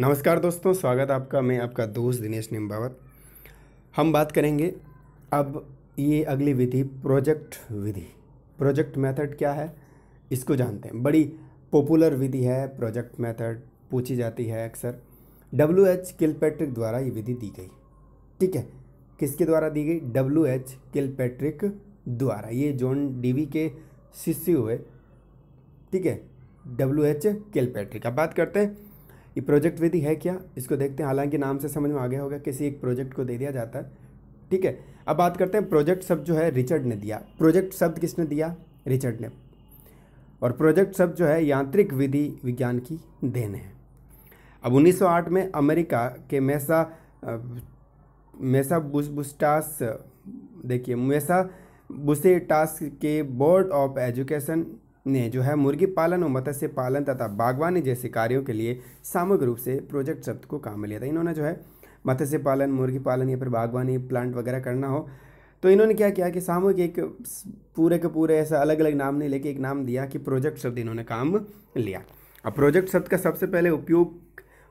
नमस्कार दोस्तों स्वागत आपका मैं आपका दोस्त दिनेश निम्बावत हम बात करेंगे अब ये अगली विधि प्रोजेक्ट विधि प्रोजेक्ट मेथड क्या है इसको जानते हैं बड़ी पॉपुलर विधि है प्रोजेक्ट मेथड पूछी जाती है अक्सर डब्ल्यू एच किलपैट्रिक द्वारा ये विधि दी गई ठीक है किसके द्वारा दी गई डब्ल्यू एच किलपैट्रिक द्वारा ये जॉन डीवी के शिष्य हुए ठीक है डब्ल्यू एच किलपैट्रिक अब बात करते हैं ये प्रोजेक्ट विधि है क्या इसको देखते हैं हालांकि नाम से समझ में आ गया होगा किसी एक प्रोजेक्ट को दे दिया जाता है ठीक है अब बात करते हैं प्रोजेक्ट शब्द जो है रिचर्ड ने दिया प्रोजेक्ट शब्द किसने दिया रिचर्ड ने और प्रोजेक्ट शब्द जो है यांत्रिक विधि विज्ञान की देन है अब 1908 में अमेरिका के मैसा मैसा बुसबुस्टास देखिए मैसा बुसेटास के बोर्ड ऑफ एजुकेशन ने जो है मुर्गी पालन और मत्स्य पालन तथा बागवानी जैसे कार्यों के लिए सामूहिक रूप से प्रोजेक्ट शब्द को काम में लिया था इन्होंने जो है मत्स्य पालन मुर्गी पालन या फिर बागवानी प्लांट वगैरह करना हो तो इन्होंने क्या किया कि सामूहिक एक पूरे के पूरे ऐसा अलग अलग नाम नहीं लेके एक नाम दिया कि प्रोजेक्ट शब्द इन्होंने काम लिया अब प्रोजेक्ट शब्द का सबसे पहले उपयोग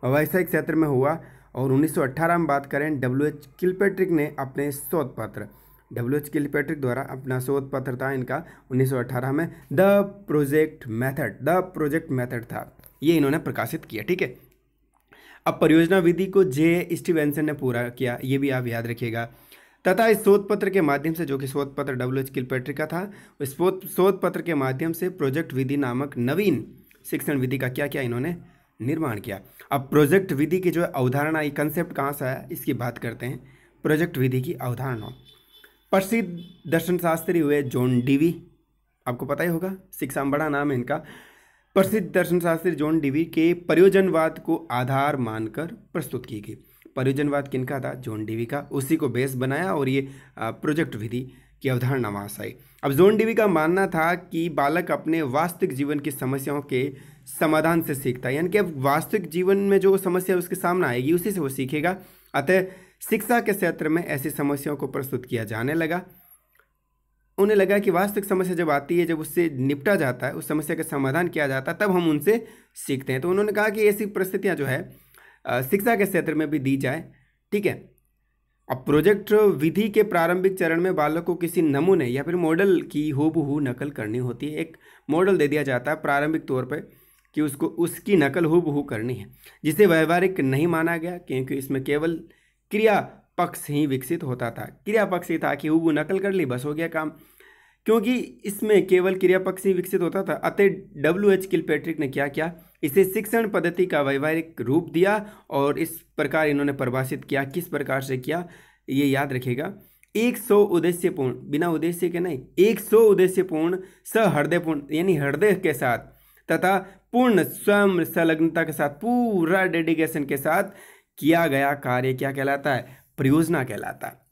व्यावसायिक क्षेत्र में हुआ और 1918 में बात करें डब्ल्यू एच किलपेट्रिक ने अपने शोध पत्र डब्ल्यू एच के पैट्रिक द्वारा अपना शोध पत्र था इनका 1918 में the project method the project method था ये इन्होंने प्रकाशित किया ठीक है अब परियोजना विधि को जे स्टीवेंसन ने पूरा किया ये भी आप याद रखिएगा तथा इस शोध पत्र के माध्यम से जो कि शोध पत्र डब्ल्यू एच किलपैट्रिक का था इस शोध पत्र के माध्यम से प्रोजेक्ट विधि नामक नवीन शिक्षण विधि का क्या क्या इन्होंने निर्माण किया अब प्रोजेक्ट विधि की जो अवधारणा ये कंसेप्ट कहाँ से आया इसकी बात करते हैं प्रोजेक्ट विधि की अवधारणा प्रसिद्ध दर्शन शास्त्री हुए जॉन डीवी आपको पता ही होगा शिक्षा बड़ा नाम है इनका प्रसिद्ध दर्शन शास्त्री जॉन डीवी के प्रयोजनवाद को आधार मानकर प्रस्तुत की गई प्रयोजनवाद किनका था जॉन डीवी का उसी को बेस बनाया और ये प्रोजेक्ट विधि की अवधारणा वहाँ आई अब जॉन डीवी का मानना था कि बालक अपने वास्तविक जीवन की समस्याओं के समाधान से सीखता है यानी कि अब वास्तविक जीवन में जो समस्या उसके सामने आएगी उसी से वो सीखेगा अतः शिक्षा के क्षेत्र में ऐसी समस्याओं को प्रस्तुत किया जाने लगा उन्हें लगा कि वास्तविक समस्या जब आती है जब उससे निपटा जाता है उस समस्या का समाधान किया जाता है तब हम उनसे सीखते हैं तो उन्होंने कहा कि ऐसी परिस्थितियाँ जो है शिक्षा के क्षेत्र में भी दी जाए ठीक है अब प्रोजेक्ट विधि के प्रारंभिक चरण में बालक को किसी नमूने या फिर मॉडल की हूबहू नकल करनी होती है एक मॉडल दे दिया जाता है प्रारंभिक तौर पर कि उसको उसकी नकल हूबहू करनी है जिसे व्यवहारिक नहीं माना गया क्योंकि इसमें केवल क्रिया पक्ष ही विकसित होता था क्रिया पक्ष ही था कि वो नकल कर ली बस हो गया काम क्योंकि इसमें केवल क्रिया पक्ष ही विकसित होता था अतः डब्ल्यू एच किलपैट्रिक ने क्या किया इसे शिक्षण पद्धति का वैवाहिक रूप दिया और इस प्रकार इन्होंने परिभाषित किया किस प्रकार से किया ये याद रखेगा एक सौ उद्देश्यपूर्ण बिना उद्देश्य के नहीं एक सौ उद्देश्यपूर्ण सहृदयपूर्ण यानी हृदय के साथ तथा पूर्ण स्वयं संलग्नता के साथ पूरा डेडिकेशन के साथ किया गया कार्य क्या कहलाता है परियोजना कहलाता है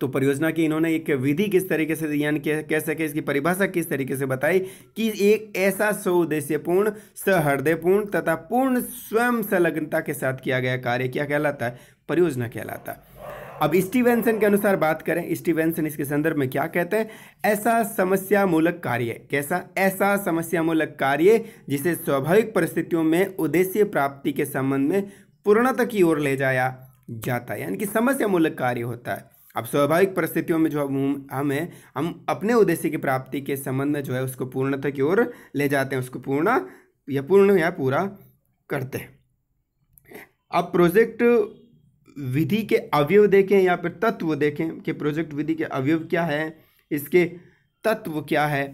तो परियोजना की इन्होंने एक विधि किस तरीके से यानी कह सके इसकी परिभाषा किस तरीके से बताई कि एक ऐसा सौदेश्यपूर्ण सहृदयपूर्ण तथा पूर्ण स्वयं संलग्नता के साथ किया गया कार्य क्या कहलाता है परियोजना कहलाता है अब स्टीवेंसन के अनुसार बात करें स्टीवेंसन इसके संदर्भ में क्या कहते हैं ऐसा समस्या मूलक कार्य कैसा ऐसा समस्या मूलक कार्य जिसे स्वाभाविक परिस्थितियों में उद्देश्य प्राप्ति के संबंध में पूर्णता की ओर ले जाया जाता है यानी कि समस्या मूलक कार्य होता है अब स्वाभाविक परिस्थितियों में जो हम हैं हम अपने उद्देश्य की प्राप्ति के संबंध में जो है उसको पूर्णता की ओर ले जाते हैं उसको पूर्ण या पूर्ण या पूरा करते हैं अब प्रोजेक्ट विधि के अवयव देखें या फिर तत्व देखें कि प्रोजेक्ट विधि के अवयव क्या है इसके तत्व क्या है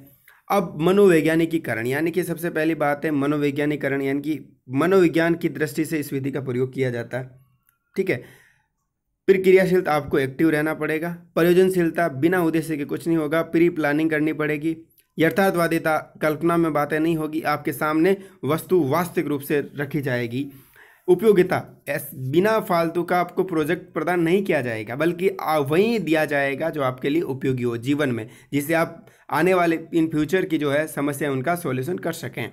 अब मनोवैज्ञानिकीकरण यानी कि सबसे पहली बात है मनोवैज्ञानिकरण यानी कि मनोविज्ञान की दृष्टि से इस विधि का प्रयोग किया जाता है ठीक है फिर क्रियाशीलता आपको एक्टिव रहना पड़ेगा प्रयोजनशीलता बिना उद्देश्य के कुछ नहीं होगा प्री प्लानिंग करनी पड़ेगी यथार्थवादिता कल्पना में बातें नहीं होगी आपके सामने वस्तु वास्तविक रूप से रखी जाएगी उपयोगिता एस बिना फालतू का आपको प्रोजेक्ट प्रदान नहीं किया जाएगा बल्कि वहीं दिया जाएगा जो आपके लिए उपयोगी हो जीवन में जिससे आप आने वाले इन फ्यूचर की जो है समस्या उनका सॉल्यूशन कर सकें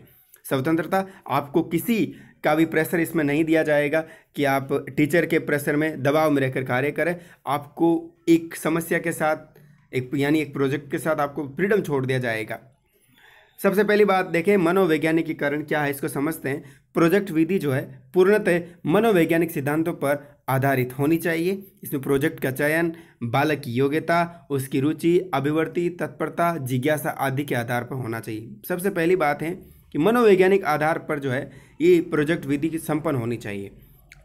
स्वतंत्रता आपको किसी का भी प्रेशर इसमें नहीं दिया जाएगा कि आप टीचर के प्रेशर में दबाव में रहकर कार्य करें आपको एक समस्या के साथ एक यानी एक प्रोजेक्ट के साथ आपको फ्रीडम छोड़ दिया जाएगा सबसे पहली बात देखें मनोवैज्ञानिकीकरण क्या है इसको समझते हैं प्रोजेक्ट विधि जो है पूर्णतः मनोवैज्ञानिक सिद्धांतों पर आधारित होनी चाहिए इसमें प्रोजेक्ट का चयन बालक की योग्यता उसकी रुचि अभिवर्ती तत्परता जिज्ञासा आदि के आधार पर होना चाहिए सबसे पहली बात है कि मनोवैज्ञानिक आधार पर जो है ये प्रोजेक्ट विधि की संपन्न होनी चाहिए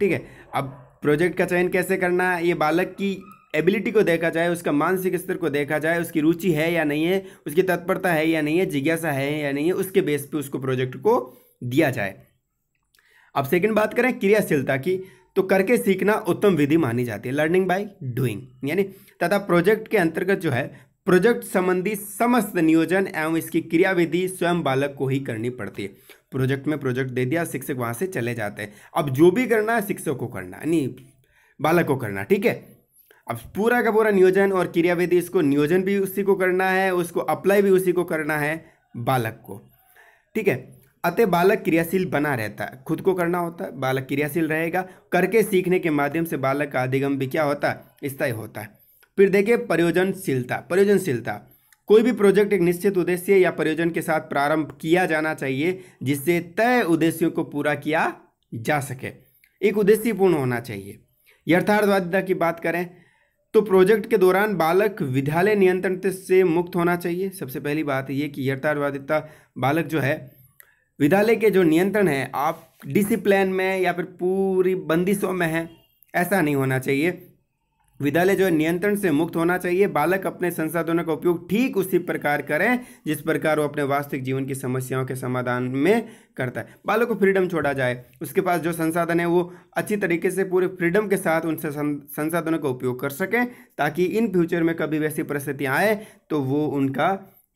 ठीक है अब प्रोजेक्ट का चयन कैसे करना है ये बालक की एबिलिटी को देखा जाए उसका मानसिक स्तर को देखा जाए उसकी रुचि है या नहीं है उसकी तत्परता है या नहीं है जिज्ञासा है या नहीं है उसके बेस पे उसको प्रोजेक्ट को दिया जाए अब सेकंड बात करें क्रियाशीलता की तो करके सीखना उत्तम विधि मानी जाती है लर्निंग बाय डूइंग यानी तथा प्रोजेक्ट के अंतर्गत जो है प्रोजेक्ट संबंधी समस्त नियोजन एवं इसकी क्रियाविधि स्वयं बालक को ही करनी पड़ती है प्रोजेक्ट में प्रोजेक्ट दे दिया शिक्षक वहाँ से चले जाते हैं अब जो भी करना है शिक्षक को करना यानी बालक को करना ठीक है अब पूरा का पूरा नियोजन और क्रियाविधि इसको नियोजन भी उसी को करना है उसको अप्लाई भी उसी को करना है बालक को ठीक है अतः बालक क्रियाशील बना रहता है खुद को करना होता है बालक क्रियाशील रहेगा करके सीखने के माध्यम से बालक का अधिगम भी क्या होता है स्थायी होता है फिर देखिए प्रयोजनशीलता प्रयोजनशीलता कोई भी प्रोजेक्ट एक निश्चित उद्देश्य या प्रयोजन के साथ प्रारंभ किया जाना चाहिए जिससे तय उद्देश्यों को पूरा किया जा सके एक उद्देश्यपूर्ण होना चाहिए यथार्थवादिता की बात करें तो प्रोजेक्ट के दौरान बालक विद्यालय नियंत्रण से मुक्त होना चाहिए सबसे पहली बात ये कि यथार्थवादिता बालक जो है विद्यालय के जो नियंत्रण है आप डिसिप्लिन में या फिर पूरी बंदिशों में है ऐसा नहीं होना चाहिए विद्यालय जो है नियंत्रण से मुक्त होना चाहिए बालक अपने संसाधनों का उपयोग ठीक उसी प्रकार करें जिस प्रकार वो अपने वास्तविक जीवन की समस्याओं के समाधान में करता है बालक को फ्रीडम छोड़ा जाए उसके पास जो संसाधन है वो अच्छी तरीके से पूरे फ्रीडम के साथ उनसे संसाधनों का उपयोग कर सकें ताकि इन फ्यूचर में कभी वैसी परिस्थितियाँ आए तो वो उनका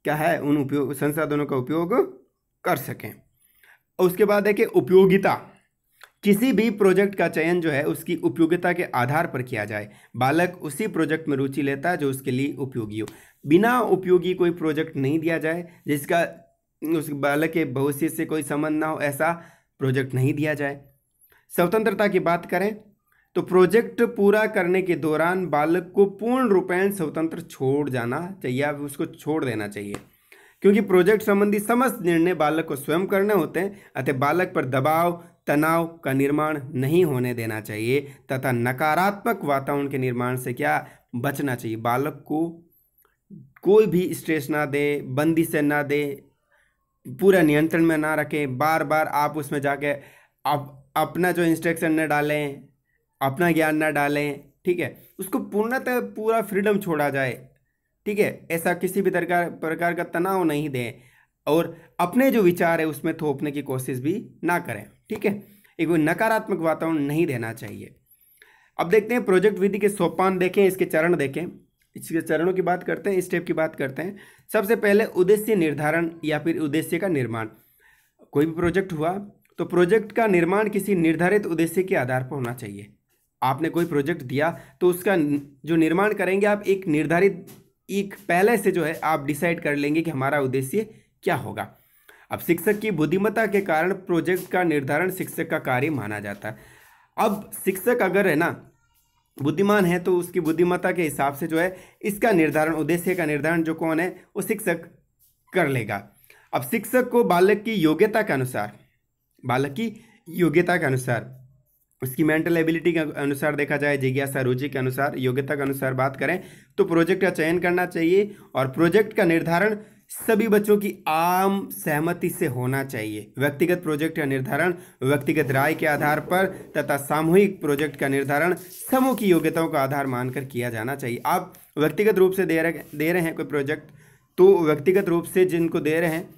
क्या है उन उपयोग संसाधनों का उपयोग कर सकें उसके बाद है कि उपयोगिता किसी भी प्रोजेक्ट का चयन जो है उसकी उपयोगिता के आधार पर किया जाए बालक उसी प्रोजेक्ट में रुचि लेता है जो उसके लिए उपयोगी हो बिना उपयोगी कोई प्रोजेक्ट नहीं दिया जाए जिसका उस बालक के भविष्य से कोई संबंध ना हो ऐसा प्रोजेक्ट नहीं दिया जाए स्वतंत्रता की बात करें तो प्रोजेक्ट पूरा करने के दौरान बालक को पूर्ण रूपेण स्वतंत्र छोड़ जाना चाहिए या उसको छोड़ देना चाहिए क्योंकि प्रोजेक्ट संबंधी समस्त निर्णय बालक को स्वयं करने होते हैं अतः बालक पर दबाव तनाव का निर्माण नहीं होने देना चाहिए तथा नकारात्मक वातावरण के निर्माण से क्या बचना चाहिए बालक को कोई भी स्ट्रेस ना दे बंदी से ना दे पूरा नियंत्रण में ना रखें बार बार आप उसमें जाके आप अपना जो इंस्ट्रक्शन न डालें अपना ज्ञान ना डालें ठीक है उसको पूर्णतः पूरा फ्रीडम छोड़ा जाए ठीक है ऐसा किसी भी तरह प्रकार का तनाव नहीं दें और अपने जो विचार है उसमें थोपने की कोशिश भी ना करें ठीक है एक नकारात्मक वातावरण नहीं रहना चाहिए अब देखते हैं प्रोजेक्ट विधि के सोपान देखें इसके चरण देखें इसके चरणों की बात करते हैं स्टेप की बात करते हैं सबसे पहले उद्देश्य निर्धारण या फिर उद्देश्य का निर्माण कोई भी प्रोजेक्ट हुआ तो प्रोजेक्ट का निर्माण किसी निर्धारित उद्देश्य के आधार पर होना चाहिए आपने कोई प्रोजेक्ट दिया तो उसका जो निर्माण करेंगे आप एक निर्धारित एक पहले से जो है आप डिसाइड कर लेंगे कि हमारा उद्देश्य क्या होगा अब शिक्षक की बुद्धिमत्ता के कारण प्रोजेक्ट का निर्धारण शिक्षक का कार्य माना जाता है अब शिक्षक अगर है ना बुद्धिमान है तो उसकी बुद्धिमत्ता के हिसाब से जो है इसका निर्धारण उद्देश्य का निर्धारण जो कौन है वो शिक्षक कर लेगा अब शिक्षक को बालक की योग्यता के अनुसार बालक की योग्यता के अनुसार उसकी मेंटल एबिलिटी के अनुसार देखा जाए जिज्ञासा रुचि के अनुसार योग्यता के अनुसार बात करें तो प्रोजेक्ट का चयन करना चाहिए और प्रोजेक्ट का निर्धारण सभी बच्चों की आम सहमति से होना चाहिए व्यक्तिगत प्रोजेक्ट का निर्धारण व्यक्तिगत राय के आधार पर तथा सामूहिक प्रोजेक्ट का निर्धारण समूह की योग्यताओं का आधार मानकर किया जाना चाहिए आप व्यक्तिगत रूप से दे रहे दे रहे हैं कोई प्रोजेक्ट तो व्यक्तिगत रूप से जिनको दे रहे हैं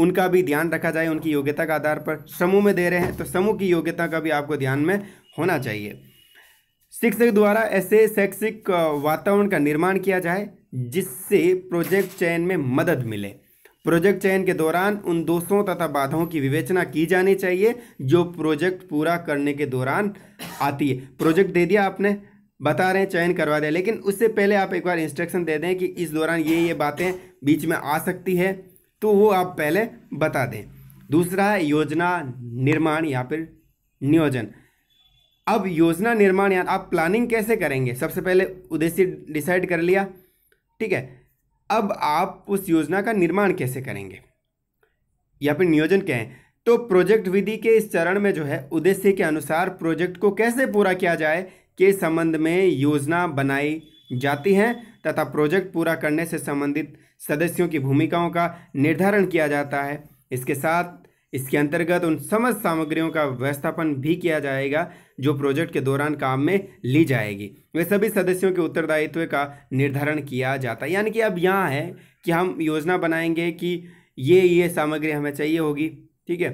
उनका भी ध्यान रखा जाए उनकी योग्यता के आधार पर समूह में दे रहे हैं तो समूह की योग्यता का भी आपको ध्यान में होना चाहिए शिक्षक द्वारा ऐसे शैक्षिक वातावरण का निर्माण किया जाए जिससे प्रोजेक्ट चयन में मदद मिले प्रोजेक्ट चयन के दौरान उन दोषों तथा बाधाओं की विवेचना की जानी चाहिए जो प्रोजेक्ट पूरा करने के दौरान आती है प्रोजेक्ट दे दिया आपने बता रहे हैं चयन करवा दें लेकिन उससे पहले आप एक बार इंस्ट्रक्शन दे दें कि इस दौरान ये ये बातें बीच में आ सकती है तो वो आप पहले बता दें दूसरा है योजना निर्माण या फिर नियोजन अब योजना निर्माण या आप प्लानिंग कैसे करेंगे सबसे पहले उद्देश्य डिसाइड कर लिया ठीक है अब आप उस योजना का निर्माण कैसे करेंगे या फिर नियोजन क्या है तो प्रोजेक्ट विधि के इस चरण में जो है उद्देश्य के अनुसार प्रोजेक्ट को कैसे पूरा किया जाए के संबंध में योजना बनाई जाती है तथा प्रोजेक्ट पूरा करने से संबंधित सदस्यों की भूमिकाओं का निर्धारण किया जाता है इसके साथ इसके अंतर्गत उन समस्त सामग्रियों का व्यवस्थापन भी किया जाएगा जो प्रोजेक्ट के दौरान काम में ली जाएगी वे सभी सदस्यों के उत्तरदायित्व का निर्धारण किया जाता है यानी कि अब यहाँ है कि हम योजना बनाएंगे कि ये ये सामग्री हमें चाहिए होगी ठीक है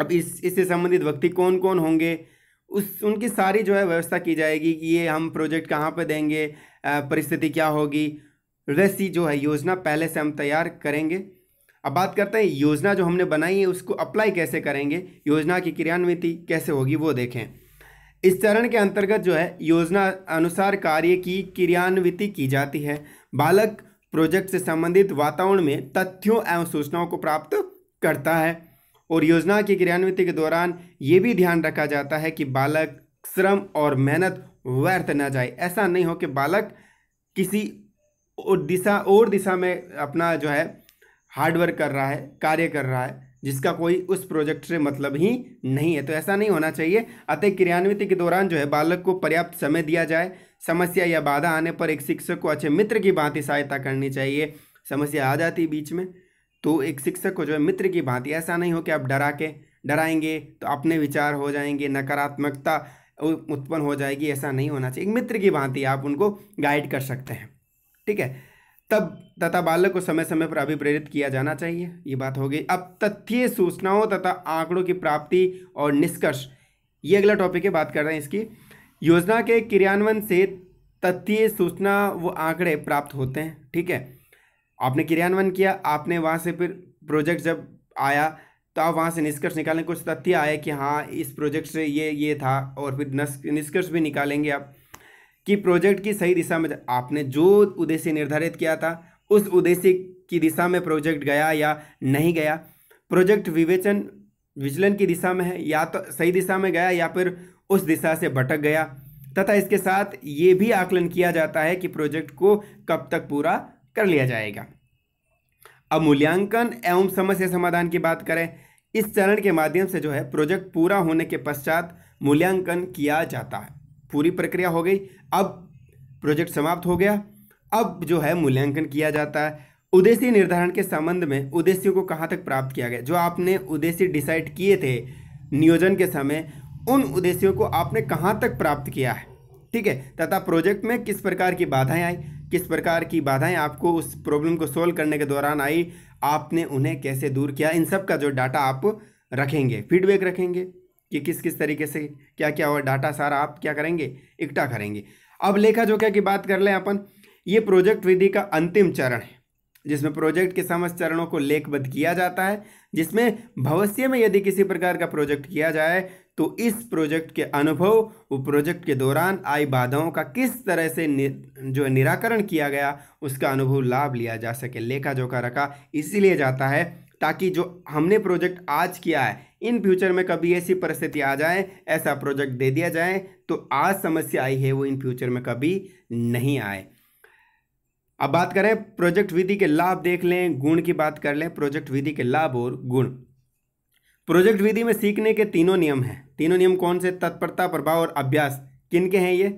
अब इस इससे संबंधित व्यक्ति कौन कौन होंगे उस उनकी सारी जो है व्यवस्था की जाएगी कि ये हम प्रोजेक्ट कहाँ पर देंगे परिस्थिति क्या होगी वैसी जो है योजना पहले से हम तैयार करेंगे अब बात करते हैं योजना जो हमने बनाई है उसको अप्लाई कैसे करेंगे योजना की क्रियान्विति कैसे होगी वो देखें इस चरण के अंतर्गत जो है योजना अनुसार कार्य की क्रियान्विति की जाती है बालक प्रोजेक्ट से संबंधित वातावरण में तथ्यों एवं सूचनाओं को प्राप्त करता है और योजना की क्रियान्विति के दौरान ये भी ध्यान रखा जाता है कि बालक श्रम और मेहनत व्यर्थ न जाए ऐसा नहीं हो कि बालक किसी और दिशा और दिशा में अपना जो है हार्डवर्क कर रहा है कार्य कर रहा है जिसका कोई उस प्रोजेक्ट से मतलब ही नहीं है तो ऐसा नहीं होना चाहिए अतः क्रियान्वित के दौरान जो है बालक को पर्याप्त समय दिया जाए समस्या या बाधा आने पर एक शिक्षक को अच्छे मित्र की भांति सहायता करनी चाहिए समस्या आ जाती बीच में तो एक शिक्षक को जो है मित्र की भांति ऐसा नहीं हो कि आप डरा के डराएंगे तो अपने विचार हो जाएंगे नकारात्मकता उत्पन्न हो जाएगी ऐसा नहीं होना चाहिए एक मित्र की भांति आप उनको गाइड कर सकते हैं ठीक है तब तथा बालक को समय समय पर अभिप्रेरित किया जाना चाहिए ये बात हो गई अब तथ्य सूचनाओं तथा आंकड़ों की प्राप्ति और निष्कर्ष ये अगला टॉपिक है बात कर रहे हैं इसकी योजना के क्रियान्वयन से तथ्य सूचना व आंकड़े प्राप्त होते हैं ठीक है आपने क्रियान्वयन किया आपने वहाँ से फिर प्रोजेक्ट जब आया तो आप वहाँ से निष्कर्ष निकालें कुछ तथ्य आए कि हाँ इस प्रोजेक्ट से ये ये था और फिर निष्कर्ष भी निकालेंगे आप कि प्रोजेक्ट की सही दिशा में आपने जो उद्देश्य निर्धारित किया था उस उद्देश्य की दिशा में प्रोजेक्ट गया या नहीं गया प्रोजेक्ट विवेचन विचलन की दिशा में है या तो सही दिशा में गया या फिर उस दिशा से भटक गया तथा इसके साथ ये भी आकलन किया जाता है कि प्रोजेक्ट को कब तक पूरा कर लिया जाएगा अब मूल्यांकन एवं समस्या समाधान की बात करें इस चरण के माध्यम से जो है प्रोजेक्ट पूरा होने के पश्चात मूल्यांकन किया जाता है पूरी प्रक्रिया हो गई अब प्रोजेक्ट समाप्त हो गया अब जो है मूल्यांकन किया जाता है उद्देश्य निर्धारण के संबंध में उद्देश्यों को कहाँ तक प्राप्त किया गया जो आपने उद्देश्य डिसाइड किए थे नियोजन के समय उन उद्देश्यों को आपने कहाँ तक प्राप्त किया है ठीक है तथा प्रोजेक्ट में किस प्रकार की बाधाएं आई किस प्रकार की बाधाएं आपको उस प्रॉब्लम को सोल्व करने के दौरान आई आपने उन्हें कैसे दूर किया इन सब का जो डाटा आप रखेंगे फीडबैक रखेंगे कि किस किस तरीके से क्या क्या हुआ डाटा सारा आप क्या करेंगे इकट्ठा करेंगे अब लेखा जोखा की बात कर लें अपन ये प्रोजेक्ट विधि का अंतिम चरण है जिसमें प्रोजेक्ट के समस्त चरणों को लेखबद्ध किया जाता है जिसमें भविष्य में यदि किसी प्रकार का प्रोजेक्ट किया जाए तो इस प्रोजेक्ट के अनुभव वो प्रोजेक्ट के दौरान आई बाधाओं का किस तरह से नि, जो निराकरण किया गया उसका अनुभव लाभ लिया जा सके लेखा जोखा रखा इसीलिए जाता है ताकि जो हमने प्रोजेक्ट आज किया है इन फ्यूचर में कभी ऐसी परिस्थिति आ जाए ऐसा प्रोजेक्ट दे दिया जाए तो आज समस्या आई है वो इन फ्यूचर में कभी नहीं आए अब बात करें प्रोजेक्ट विधि के लाभ देख लें गुण की बात कर लें प्रोजेक्ट विधि के लाभ और गुण प्रोजेक्ट विधि में सीखने के तीनों नियम हैं तीनों नियम कौन से तत्परता प्रभाव और अभ्यास किन के हैं ये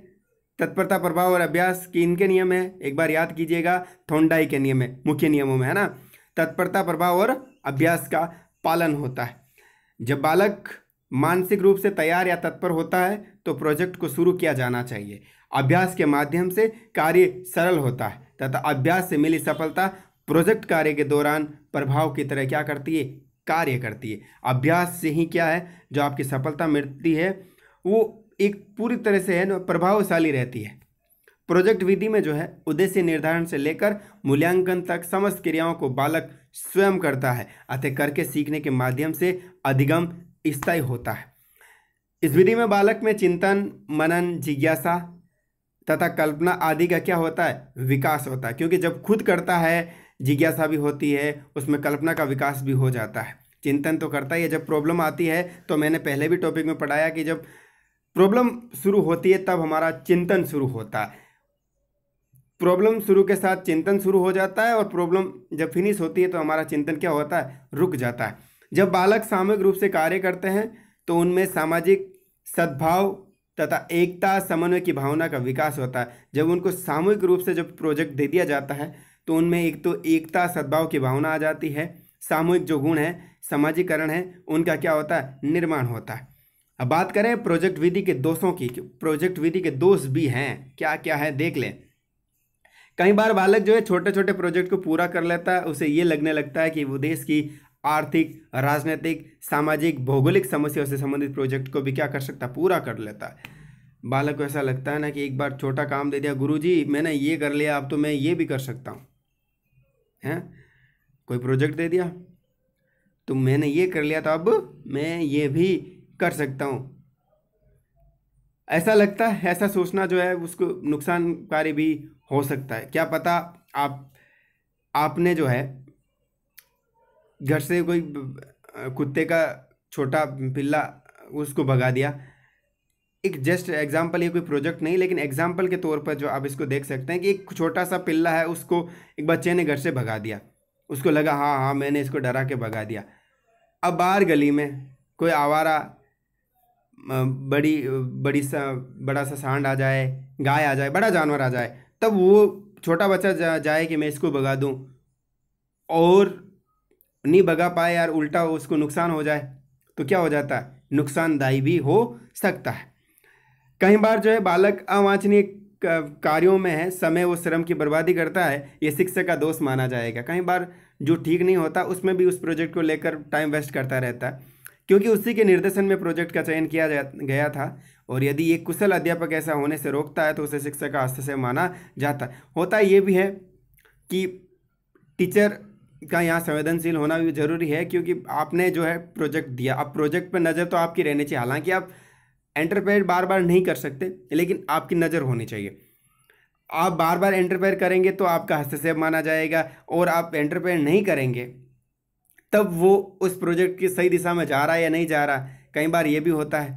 तत्परता प्रभाव और अभ्यास किन के नियम है एक बार याद कीजिएगा थोंडाई के नियम है मुख्य नियमों में है ना तत्परता प्रभाव और अभ्यास का पालन होता है जब बालक मानसिक रूप से तैयार या तत्पर होता है तो प्रोजेक्ट को शुरू किया जाना चाहिए अभ्यास के माध्यम से कार्य सरल होता है तथा अभ्यास से मिली सफलता प्रोजेक्ट कार्य के दौरान प्रभाव की तरह क्या करती है कार्य करती है अभ्यास से ही क्या है जो आपकी सफलता मिलती है वो एक पूरी तरह से है ना प्रभावशाली रहती है प्रोजेक्ट विधि में जो है उद्देश्य निर्धारण से लेकर मूल्यांकन तक समस्त क्रियाओं को बालक स्वयं करता है अतः करके सीखने के माध्यम से अधिगम स्थायी होता है इस विधि में बालक में चिंतन मनन जिज्ञासा तथा कल्पना आदि का क्या होता है विकास होता है क्योंकि जब खुद करता है जिज्ञासा भी होती है उसमें कल्पना का विकास भी हो जाता है चिंतन तो करता ही है जब प्रॉब्लम आती है तो मैंने पहले भी टॉपिक में पढ़ाया कि जब प्रॉब्लम शुरू होती है तब हमारा चिंतन शुरू होता है प्रॉब्लम शुरू के साथ चिंतन शुरू हो जाता है और प्रॉब्लम जब फिनिश होती है तो हमारा चिंतन क्या होता है रुक जाता है जब बालक सामूहिक रूप से कार्य करते हैं तो उनमें सामाजिक सद्भाव तथा एकता समन्वय की भावना का विकास होता है जब उनको सामूहिक रूप से जब प्रोजेक्ट दे दिया जाता है तो उनमें एक तो एकता सद्भाव की भावना आ जाती है सामूहिक जो गुण है सामाजिकरण है उनका क्या होता है निर्माण होता है अब बात करें प्रोजेक्ट विधि के दोषों की प्रोजेक्ट विधि के दोष भी हैं क्या क्या है देख लें कई बार बालक जो है छोटे छोटे प्रोजेक्ट को पूरा कर लेता है उसे ये लगने लगता है कि वो देश की आर्थिक राजनीतिक सामाजिक भौगोलिक समस्याओं से संबंधित प्रोजेक्ट को भी क्या कर सकता पूरा कर लेता है बालक को ऐसा लगता है ना कि एक बार छोटा काम दे दिया गुरुजी मैंने ये कर लिया अब तो मैं ये भी कर सकता हूँ हैं कोई प्रोजेक्ट दे दिया तो मैंने ये कर लिया तो अब मैं ये भी कर सकता हूँ ऐसा लगता है ऐसा सोचना जो है उसको नुकसानकारी भी हो सकता है क्या पता आप आपने जो है घर से कोई कुत्ते का छोटा पिल्ला उसको भगा दिया एक जस्ट एग्जांपल ये कोई प्रोजेक्ट नहीं लेकिन एग्जांपल के तौर पर जो आप इसको देख सकते हैं कि एक छोटा सा पिल्ला है उसको एक बच्चे ने घर से भगा दिया उसको लगा हाँ हाँ मैंने इसको डरा के भगा दिया अब बाहर गली में कोई आवारा बड़ी बड़ी सा बड़ा सा सांड आ जाए गाय आ जाए बड़ा जानवर आ जाए तब वो छोटा बच्चा जा, जाए कि मैं इसको भगा दूँ और नहीं भगा पाए यार उल्टा उसको नुकसान हो जाए तो क्या हो जाता है नुकसानदायी भी हो सकता है कई बार जो है बालक अवांछनीय कार्यों में है समय व श्रम की बर्बादी करता है ये शिक्षक का दोष माना जाएगा कई बार जो ठीक नहीं होता उसमें भी उस प्रोजेक्ट को लेकर टाइम वेस्ट करता रहता है क्योंकि उसी के निर्देशन में प्रोजेक्ट का चयन किया गया था और यदि ये कुशल अध्यापक ऐसा होने से रोकता है तो उसे शिक्षक का हस्तक्षेप माना जाता होता ये भी है कि टीचर का यहाँ संवेदनशील होना भी जरूरी है क्योंकि आपने जो है प्रोजेक्ट दिया अब प्रोजेक्ट पर नज़र तो आपकी रहनी चाहिए हालांकि आप एंटरप्रेयर बार बार नहीं कर सकते लेकिन आपकी नज़र होनी चाहिए आप बार बार एंटरप्रेयर करेंगे तो आपका हस्तक्षेप माना जाएगा और आप एंटरप्रेयर नहीं करेंगे तब वो उस प्रोजेक्ट की सही दिशा में जा रहा है या नहीं जा रहा कई बार ये भी होता है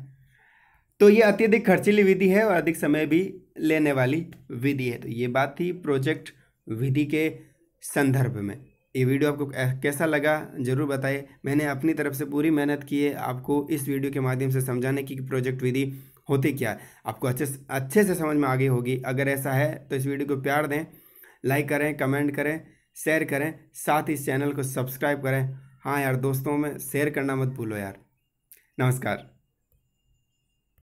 तो ये अत्यधिक खर्चीली विधि है और अधिक समय भी लेने वाली विधि है तो ये बात थी प्रोजेक्ट विधि के संदर्भ में ये वीडियो आपको कैसा लगा ज़रूर बताइए मैंने अपनी तरफ से पूरी मेहनत की है आपको इस वीडियो के माध्यम से समझाने की कि प्रोजेक्ट विधि होती क्या है आपको अच्छे अच्छे से समझ में आ गई होगी अगर ऐसा है तो इस वीडियो को प्यार दें लाइक करें कमेंट करें शेयर करें साथ ही चैनल को सब्सक्राइब करें हाँ यार दोस्तों में शेयर करना मत भूलो यार नमस्कार